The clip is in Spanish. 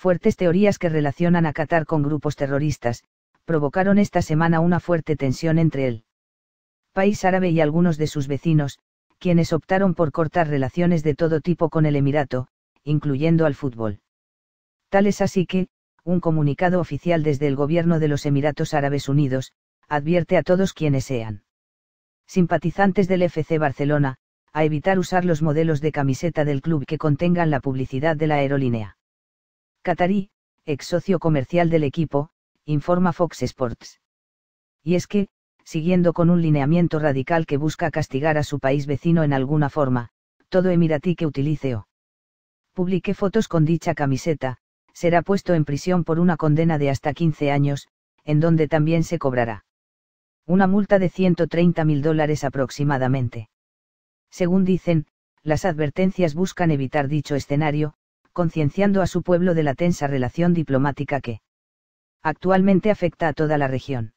Fuertes teorías que relacionan a Qatar con grupos terroristas, provocaron esta semana una fuerte tensión entre el país árabe y algunos de sus vecinos, quienes optaron por cortar relaciones de todo tipo con el Emirato, incluyendo al fútbol. Tal es así que, un comunicado oficial desde el gobierno de los Emiratos Árabes Unidos, advierte a todos quienes sean simpatizantes del FC Barcelona, a evitar usar los modelos de camiseta del club que contengan la publicidad de la aerolínea. Qatarí, ex socio comercial del equipo, informa Fox Sports. Y es que, siguiendo con un lineamiento radical que busca castigar a su país vecino en alguna forma, todo emiratí que utilice o publique fotos con dicha camiseta, será puesto en prisión por una condena de hasta 15 años, en donde también se cobrará una multa de 130 mil dólares aproximadamente. Según dicen, las advertencias buscan evitar dicho escenario, concienciando a su pueblo de la tensa relación diplomática que actualmente afecta a toda la región.